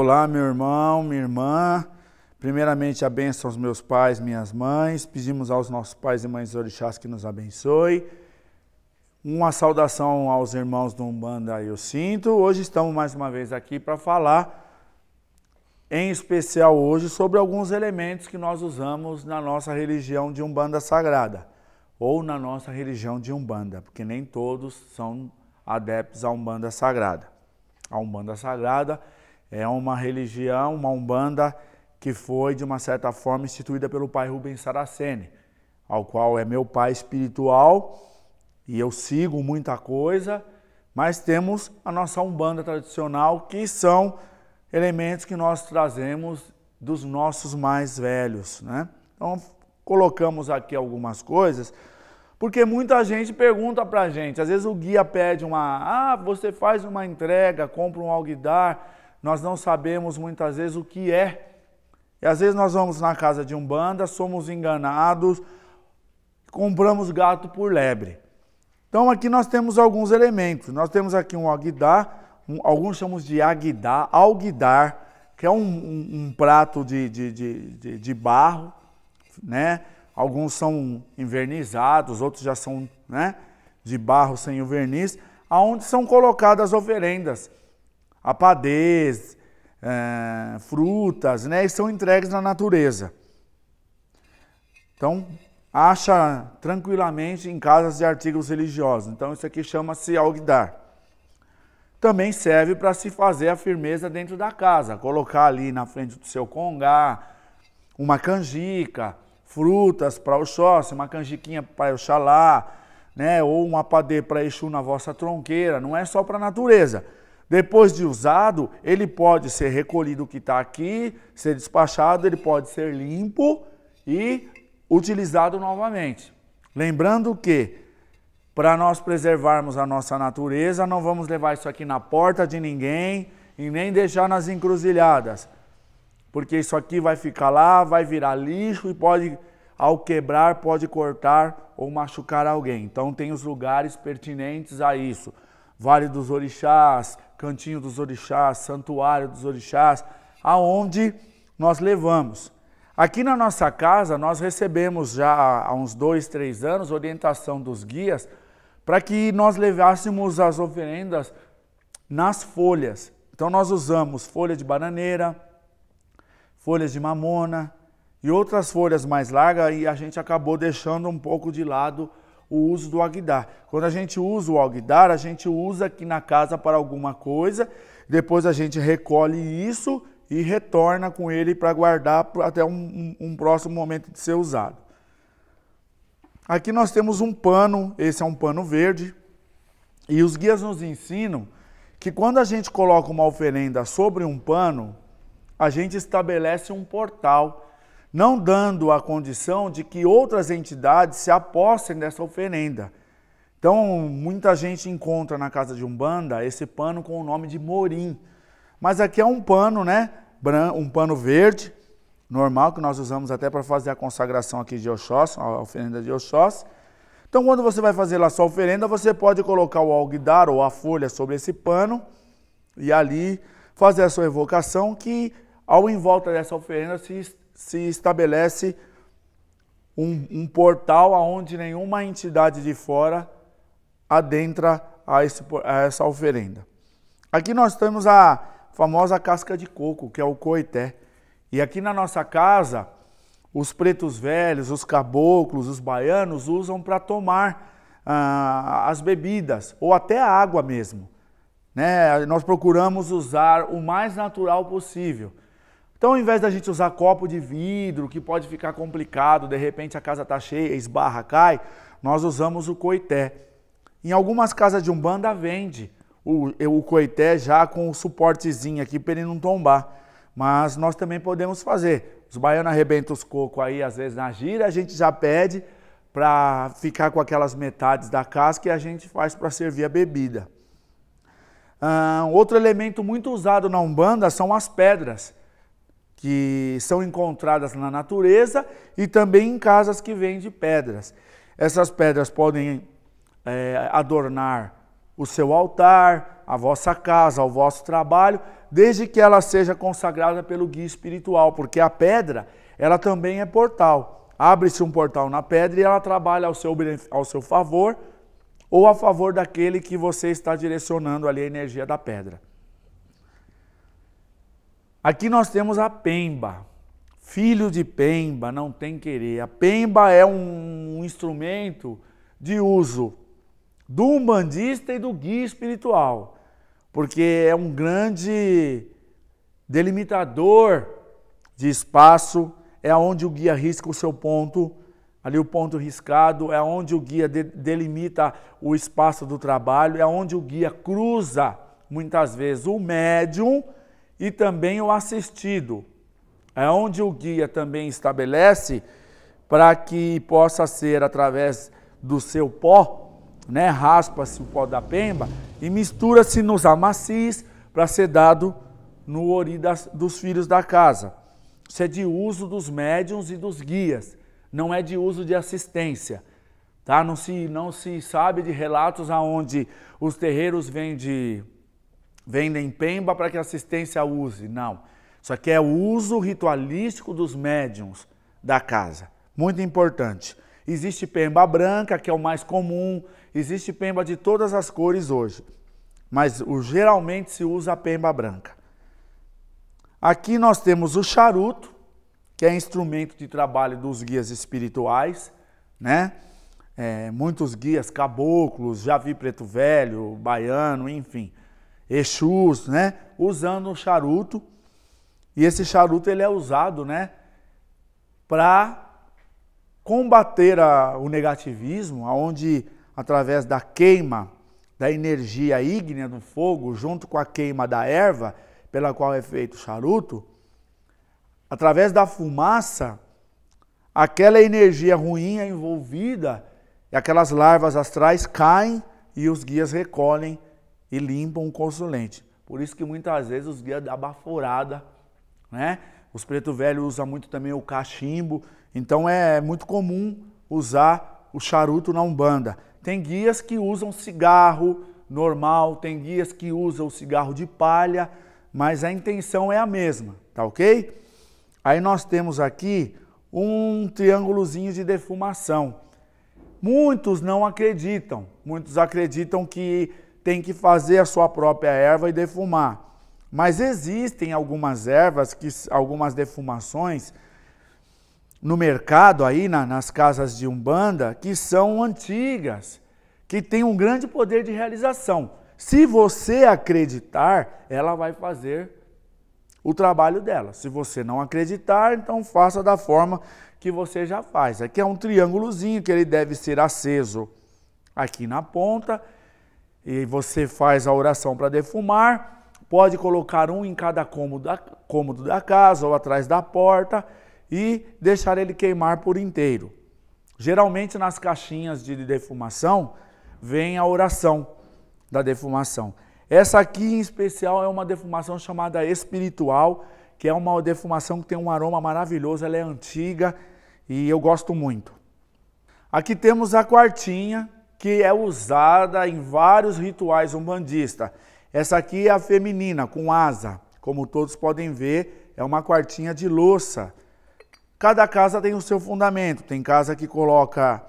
Olá, meu irmão, minha irmã. Primeiramente, a benção aos meus pais, minhas mães. Pedimos aos nossos pais e mães orixás que nos abençoe. Uma saudação aos irmãos do Umbanda Eu Sinto. Hoje estamos mais uma vez aqui para falar, em especial hoje, sobre alguns elementos que nós usamos na nossa religião de Umbanda Sagrada ou na nossa religião de Umbanda, porque nem todos são adeptos à Umbanda Sagrada. A Umbanda Sagrada é uma religião, uma umbanda que foi, de uma certa forma, instituída pelo pai Rubens Saraceni, ao qual é meu pai espiritual e eu sigo muita coisa, mas temos a nossa umbanda tradicional, que são elementos que nós trazemos dos nossos mais velhos. Né? Então, colocamos aqui algumas coisas, porque muita gente pergunta para a gente, às vezes o guia pede uma, ah, você faz uma entrega, compra um alguidar, nós não sabemos muitas vezes o que é. E às vezes nós vamos na casa de um banda, somos enganados, compramos gato por lebre. Então aqui nós temos alguns elementos. Nós temos aqui um aguidar, um, alguns chamamos de aguidar, alguidar, que é um, um, um prato de, de, de, de, barro, né? Alguns são invernizados, outros já são né? de barro sem o verniz, aonde são colocadas oferendas apadês, é, frutas, né? E são entregues na natureza. Então, acha tranquilamente em casas de artigos religiosos. Então, isso aqui chama-se alguidar. Também serve para se fazer a firmeza dentro da casa, colocar ali na frente do seu congá uma canjica, frutas para o Oxóssi, uma canjiquinha para Oxalá, né? ou um apadê para Exu na vossa tronqueira. Não é só para a natureza depois de usado, ele pode ser recolhido o que está aqui, ser despachado, ele pode ser limpo e utilizado novamente. Lembrando que, para nós preservarmos a nossa natureza, não vamos levar isso aqui na porta de ninguém e nem deixar nas encruzilhadas, porque isso aqui vai ficar lá, vai virar lixo e pode, ao quebrar, pode cortar ou machucar alguém. Então, tem os lugares pertinentes a isso. Vale dos Orixás, Cantinho dos Orixás, Santuário dos Orixás, aonde nós levamos. Aqui na nossa casa, nós recebemos já há uns dois, três anos orientação dos guias para que nós levássemos as oferendas nas folhas. Então, nós usamos folha de bananeira, folhas de mamona e outras folhas mais largas e a gente acabou deixando um pouco de lado o uso do Agdar. Quando a gente usa o Agdar, a gente usa aqui na casa para alguma coisa, depois a gente recolhe isso e retorna com ele para guardar até um, um, um próximo momento de ser usado. Aqui nós temos um pano, esse é um pano verde, e os guias nos ensinam que quando a gente coloca uma oferenda sobre um pano, a gente estabelece um portal não dando a condição de que outras entidades se apossem dessa oferenda. Então, muita gente encontra na casa de Umbanda esse pano com o nome de morim. Mas aqui é um pano, né? Um pano verde, normal, que nós usamos até para fazer a consagração aqui de Oxóssi, a oferenda de Oxóssi. Então, quando você vai fazer a sua oferenda, você pode colocar o alguidar ou a folha sobre esse pano e ali fazer a sua evocação, que ao em volta dessa oferenda se se estabelece um, um portal aonde nenhuma entidade de fora adentra a, esse, a essa oferenda. Aqui nós temos a famosa casca de coco, que é o coité. E aqui na nossa casa, os pretos velhos, os caboclos, os baianos usam para tomar ah, as bebidas ou até a água mesmo. Né? Nós procuramos usar o mais natural possível. Então, ao invés da gente usar copo de vidro, que pode ficar complicado, de repente a casa está cheia, esbarra, cai, nós usamos o coité. Em algumas casas de umbanda vende o, o coité já com o suportezinho aqui para ele não tombar. Mas nós também podemos fazer. Os baianos arrebentam os cocos aí, às vezes na gira, a gente já pede para ficar com aquelas metades da casca e a gente faz para servir a bebida. outro elemento muito usado na Umbanda são as pedras que são encontradas na natureza e também em casas que vêm de pedras. Essas pedras podem é, adornar o seu altar, a vossa casa, o vosso trabalho, desde que ela seja consagrada pelo guia espiritual, porque a pedra, ela também é portal. Abre-se um portal na pedra e ela trabalha ao seu, ao seu favor ou a favor daquele que você está direcionando ali a energia da pedra. Aqui nós temos a pemba. Filho de pemba não tem querer. A pemba é um, um instrumento de uso do umbandista e do guia espiritual, porque é um grande delimitador de espaço, é onde o guia risca o seu ponto, ali o ponto riscado, é onde o guia de, delimita o espaço do trabalho, é onde o guia cruza, muitas vezes, o médium e também o assistido, é onde o guia também estabelece para que possa ser através do seu pó, né, raspa-se o pó da pemba e mistura-se nos amacis para ser dado no ori das, dos filhos da casa. Isso é de uso dos médiums e dos guias, não é de uso de assistência. Tá? Não, se, não se sabe de relatos aonde os terreiros vêm de vendem pemba para que a assistência use. Não. Isso aqui é o uso ritualístico dos médiums da casa. Muito importante. Existe pemba branca, que é o mais comum, existe pemba de todas as cores hoje, mas geralmente se usa a pemba branca. Aqui nós temos o charuto, que é instrumento de trabalho dos guias espirituais, né? É, muitos guias caboclos, já vi preto velho, baiano, enfim. Exus, né? Usando um charuto. E esse charuto ele é usado, né? Para combater a, o negativismo, aonde através da queima da energia ígnea do fogo, junto com a queima da erva pela qual é feito o charuto, através da fumaça, aquela energia ruim é envolvida e aquelas larvas astrais caem e os guias recolhem e limpam o consulente. Por isso que muitas vezes os guias da baforada, né? Os preto velho usa muito também o cachimbo, então é muito comum usar o charuto na Umbanda. Tem guias que usam cigarro normal, tem guias que usam o cigarro de palha, mas a intenção é a mesma, tá OK? Aí nós temos aqui um triângulozinho de defumação. Muitos não acreditam, muitos acreditam que tem que fazer a sua própria erva e defumar. Mas existem algumas ervas, que, algumas defumações no mercado, aí na, nas casas de Umbanda, que são antigas, que têm um grande poder de realização. Se você acreditar, ela vai fazer o trabalho dela. Se você não acreditar, então faça da forma que você já faz. Aqui é um triângulozinho que ele deve ser aceso aqui na ponta e você faz a oração para defumar, pode colocar um em cada cômodo da, cômodo da casa ou atrás da porta e deixar ele queimar por inteiro. Geralmente nas caixinhas de defumação vem a oração da defumação. Essa aqui em especial é uma defumação chamada espiritual, que é uma defumação que tem um aroma maravilhoso, ela é antiga e eu gosto muito. Aqui temos a quartinha, que é usada em vários rituais umbandistas. Essa aqui é a feminina, com asa. Como todos podem ver, é uma quartinha de louça. Cada casa tem o seu fundamento. Tem casa que coloca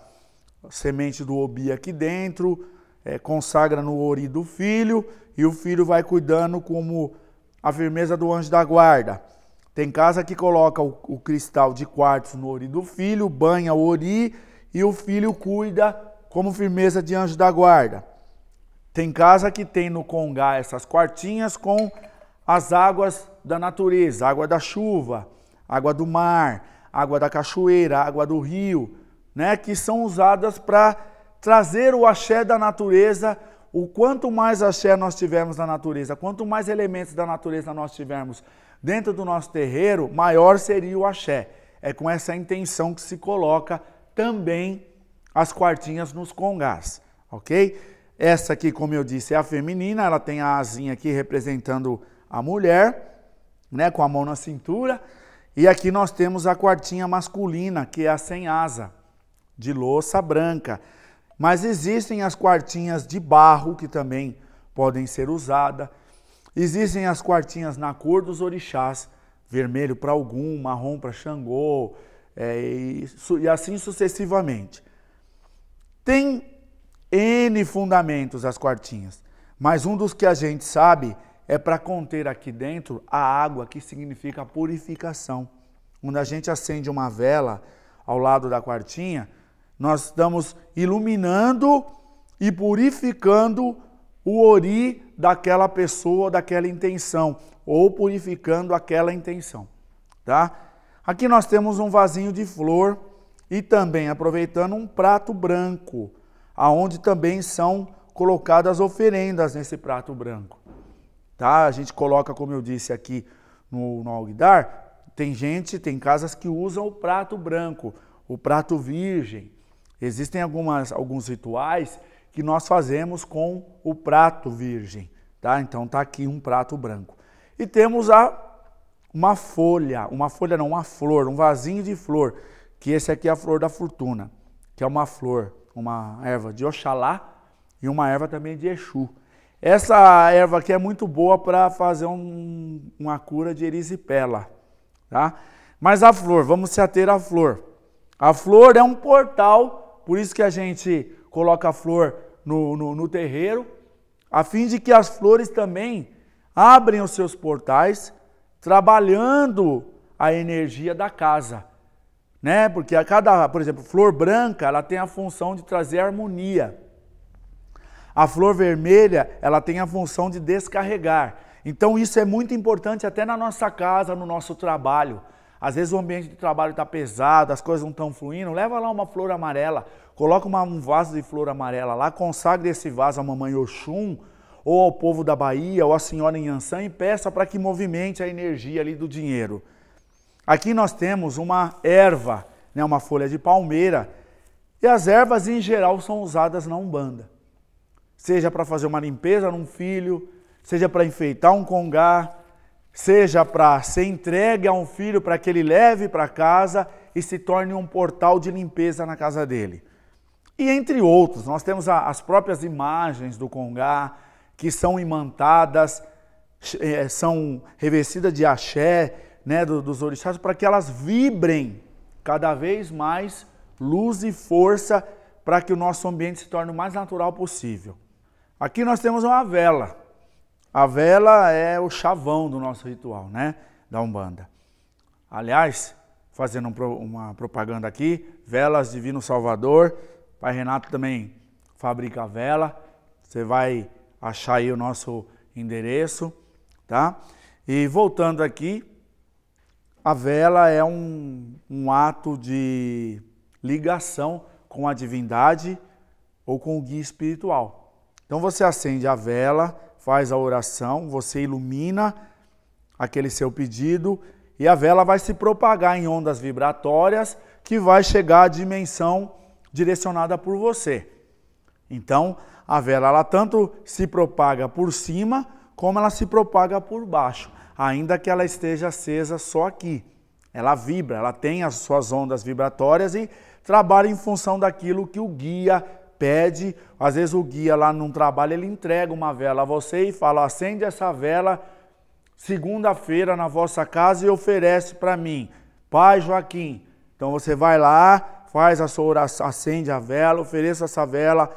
semente do obi aqui dentro, é, consagra no ori do filho, e o filho vai cuidando como a firmeza do anjo da guarda. Tem casa que coloca o, o cristal de quartzo no ori do filho, banha o ori, e o filho cuida como firmeza de anjo da guarda. Tem casa que tem no Congá essas quartinhas com as águas da natureza, água da chuva, água do mar, água da cachoeira, água do rio, né, que são usadas para trazer o axé da natureza. O quanto mais axé nós tivermos na natureza, quanto mais elementos da natureza nós tivermos dentro do nosso terreiro, maior seria o axé. É com essa intenção que se coloca também as quartinhas nos congás, ok? Essa aqui, como eu disse, é a feminina, ela tem a asinha aqui representando a mulher, né, com a mão na cintura. E aqui nós temos a quartinha masculina, que é a sem asa, de louça branca. Mas existem as quartinhas de barro, que também podem ser usadas. Existem as quartinhas na cor dos orixás, vermelho para algum, marrom para Xangô, é, e, e assim sucessivamente. Tem N fundamentos as quartinhas, mas um dos que a gente sabe é para conter aqui dentro a água, que significa purificação. Quando a gente acende uma vela ao lado da quartinha, nós estamos iluminando e purificando o ori daquela pessoa, daquela intenção, ou purificando aquela intenção, tá? Aqui nós temos um vasinho de flor e também aproveitando um prato branco, aonde também são colocadas oferendas nesse prato branco. Tá? A gente coloca, como eu disse aqui no, no alguidar, tem gente, tem casas que usam o prato branco, o prato virgem. Existem algumas, alguns rituais que nós fazemos com o prato virgem, tá? Então está aqui um prato branco. E temos a uma folha, uma folha não, uma flor, um vasinho de flor que esse aqui é a flor da fortuna, que é uma flor, uma erva de Oxalá e uma erva também de Exu. Essa erva aqui é muito boa para fazer um, uma cura de erisipela, tá? Mas a flor, vamos se ater à flor. A flor é um portal, por isso que a gente coloca a flor no, no, no terreiro, a fim de que as flores também abrem os seus portais, trabalhando a energia da casa né? Porque a cada, por exemplo, flor branca, ela tem a função de trazer harmonia. A flor vermelha, ela tem a função de descarregar. Então isso é muito importante até na nossa casa, no nosso trabalho. Às vezes o ambiente de trabalho está pesado, as coisas não estão fluindo, leva lá uma flor amarela, coloca uma, um vaso de flor amarela lá, consagra esse vaso à mamãe Oxum, ou ao povo da Bahia, ou à senhora Inhansã e peça para que movimente a energia ali do dinheiro. Aqui nós temos uma erva, né, uma folha de palmeira, e as ervas em geral são usadas na Umbanda. Seja para fazer uma limpeza num filho, seja para enfeitar um congá, seja para ser entregue a um filho para que ele leve para casa e se torne um portal de limpeza na casa dele. E entre outros, nós temos a, as próprias imagens do congá que são imantadas, eh, são revestidas de axé, né, dos orixás, para que elas vibrem cada vez mais luz e força para que o nosso ambiente se torne o mais natural possível. Aqui nós temos uma vela. A vela é o chavão do nosso ritual, né, da Umbanda. Aliás, fazendo uma propaganda aqui, Velas Divino Salvador, Pai Renato também fabrica vela. Você vai achar aí o nosso endereço, tá? E voltando aqui, a vela é um, um ato de ligação com a divindade ou com o guia espiritual. Então você acende a vela, faz a oração, você ilumina aquele seu pedido e a vela vai se propagar em ondas vibratórias que vai chegar à dimensão direcionada por você. Então, a vela ela tanto se propaga por cima como ela se propaga por baixo ainda que ela esteja acesa só aqui. Ela vibra, ela tem as suas ondas vibratórias e trabalha em função daquilo que o guia pede. Às vezes o guia lá num trabalho, ele entrega uma vela a você e fala: "Acende essa vela segunda-feira na vossa casa e oferece para mim, Pai Joaquim". Então você vai lá, faz a sua oração, acende a vela, ofereça essa vela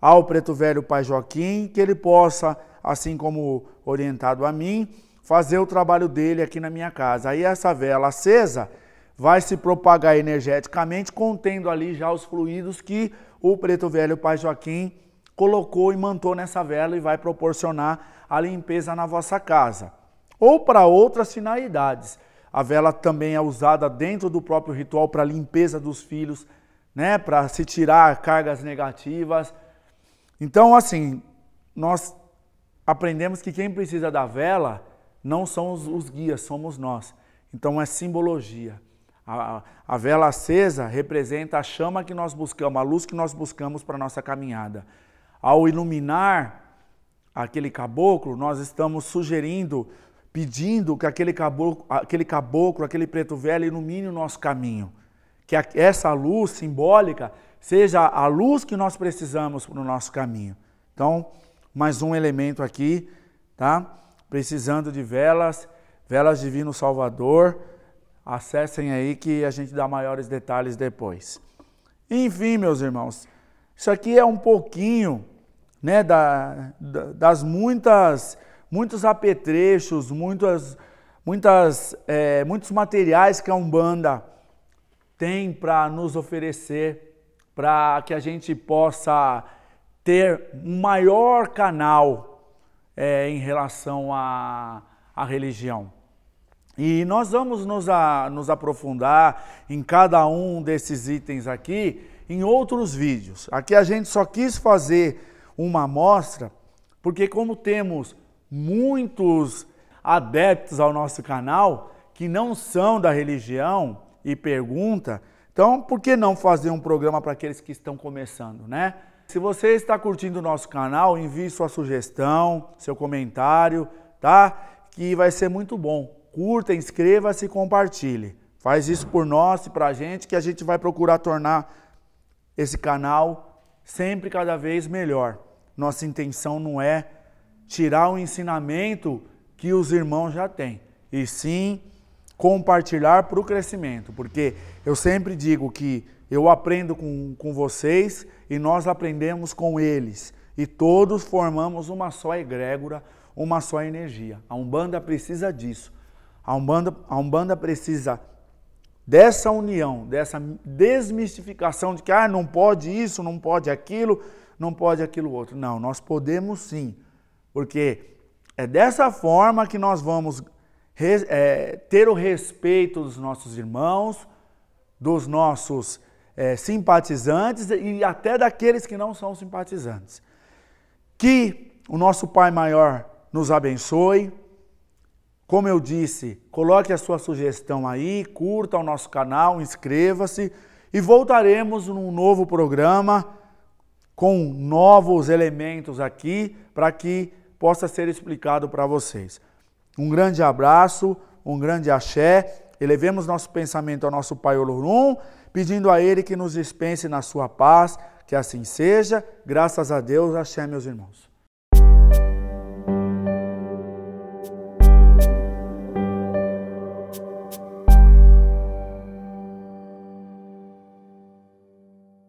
ao preto velho Pai Joaquim, que ele possa, assim como orientado a mim, fazer o trabalho dele aqui na minha casa. Aí essa vela acesa vai se propagar energeticamente, contendo ali já os fluidos que o preto velho Pai Joaquim colocou e mantou nessa vela e vai proporcionar a limpeza na vossa casa. Ou para outras finalidades. A vela também é usada dentro do próprio ritual para limpeza dos filhos, né, para se tirar cargas negativas. Então, assim, nós aprendemos que quem precisa da vela não são os, os guias, somos nós. Então é simbologia. A, a, vela acesa representa a chama que nós buscamos, a luz que nós buscamos para a nossa caminhada. Ao iluminar aquele caboclo, nós estamos sugerindo, pedindo que aquele caboclo, aquele, caboclo, aquele preto velho ilumine o nosso caminho. Que a, essa luz simbólica seja a luz que nós precisamos para o nosso caminho. Então, mais um elemento aqui, tá? precisando de velas, velas Divino Salvador, acessem aí que a gente dá maiores detalhes depois. Enfim, meus irmãos, isso aqui é um pouquinho né, da, das muitas, muitos apetrechos, muitas, muitas, é, muitos materiais que a Umbanda tem para nos oferecer, para que a gente possa ter um maior canal é, em relação à, à religião. E nós vamos nos, a, nos aprofundar em cada um desses itens aqui em outros vídeos. Aqui a gente só quis fazer uma amostra, porque como temos muitos adeptos ao nosso canal que não são da religião e pergunta, então por que não fazer um programa para aqueles que estão começando, né? Se você está curtindo o nosso canal, envie sua sugestão, seu comentário, tá? Que vai ser muito bom. Curta, inscreva-se e compartilhe. Faz isso por nós e pra gente que a gente vai procurar tornar esse canal sempre cada vez melhor. Nossa intenção não é tirar o ensinamento que os irmãos já têm, e sim compartilhar para o crescimento, porque eu sempre digo que eu aprendo com, com vocês e nós aprendemos com eles. E todos formamos uma só egrégora, uma só energia. A Umbanda precisa disso. A Umbanda, a Umbanda precisa dessa união, dessa desmistificação de que ah, não pode isso, não pode aquilo, não pode aquilo outro. Não, nós podemos sim, porque é dessa forma que nós vamos é, ter o respeito dos nossos irmãos, dos nossos é, simpatizantes e até daqueles que não são simpatizantes. Que o nosso Pai Maior nos abençoe. Como eu disse, coloque a sua sugestão aí, curta o nosso canal, inscreva-se e voltaremos num novo programa com novos elementos aqui para que possa ser explicado para vocês. Um grande abraço, um grande axé. Elevemos nosso pensamento ao nosso Pai Olorum, pedindo a Ele que nos dispense na sua paz. Que assim seja. Graças a Deus, axé, meus irmãos.